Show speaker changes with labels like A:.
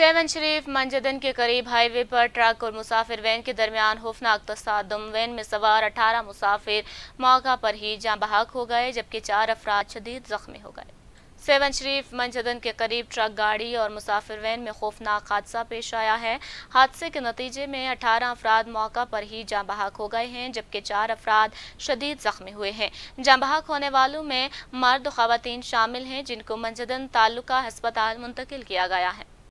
A: seven शरीफ मंजदन के करीब highway पर ट्रक और मुसाफिर वैन के दरमियान होफनाक तसादम वैन में सवार अठारह मुसाफिर मौका पर ही जहाँ बहाक हो गए जबकि चार अफराद शदीद जख्मी हो गए सेवन शरीफ मंजदन के करीब ट्रक गाड़ी और मुसाफिर वैन में खौफनाक हादसा पेश आया है हादसे के नतीजे में अठारह अफराद मौका पर ही जाँ बहाक हो गए हैं जबकि चार अफराद शदीद जख्मी हुए हैं जाँ बहाक होने वालों में मर्द खातन शामिल हैं जिनको मंजदन तालुका हस्पताल मुंतकिल किया गया है